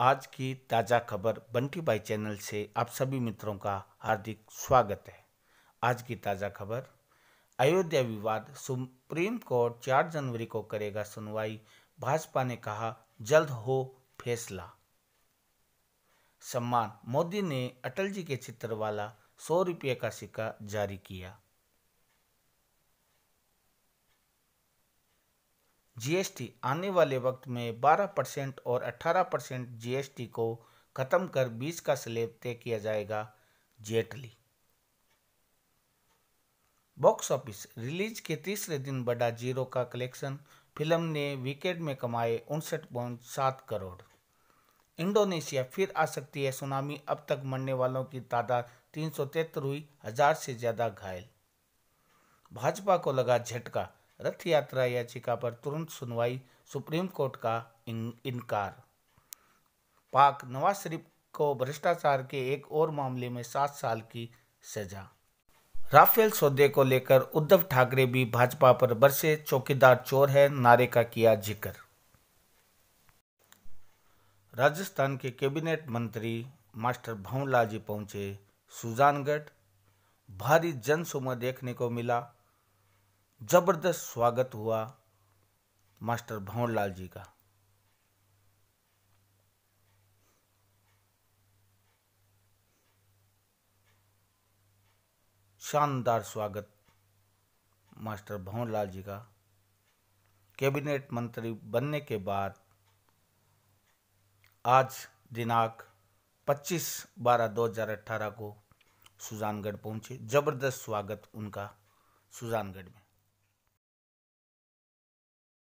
आज की ताज़ा खबर बंटी बाई चैनल से आप सभी मित्रों का हार्दिक स्वागत है आज की ताज़ा खबर अयोध्या विवाद सुप्रीम कोर्ट चार जनवरी को करेगा सुनवाई भाजपा ने कहा जल्द हो फैसला सम्मान मोदी ने अटल जी के चित्र वाला सौ रुपये का सिक्का जारी किया जीएसटी आने वाले वक्त में 12 परसेंट और 18 परसेंट जीएसटी को खत्म कर 20 का स्लेब तय किया जाएगा जेटली बॉक्स ऑफिस रिलीज के तीसरे दिन बड़ा जीरो का कलेक्शन फिल्म ने वीकेंड में कमाए उनसठ पॉइंट सात करोड़ इंडोनेशिया फिर आ सकती है सुनामी अब तक मरने वालों की तादाद तीन सौ तिहत्तर हुई हजार से ज़्यादा घायल भाजपा को लगा झटका रथ यात्रा याचिका पर तुरंत सुनवाई सुप्रीम कोर्ट का इन, इनकार पाक नवाज शरीफ को भ्रष्टाचार के एक और मामले में सात साल की सजा राफेल सौदे को लेकर उद्धव ठाकरे भी भाजपा पर बरसे चौकीदार चोर है नारे का किया जिक्र राजस्थान के कैबिनेट मंत्री मास्टर भवनलाल जी पहुंचे सुजानगढ़ भारी जनसुमा देखने को मिला जबरदस्त स्वागत हुआ मास्टर भंवरलाल जी का शानदार स्वागत मास्टर भंवरलाल जी का कैबिनेट मंत्री बनने के बाद आज दिनांक 25 बारह 2018 को सुजानगढ़ पहुंचे जबरदस्त स्वागत उनका सुजानगढ़ में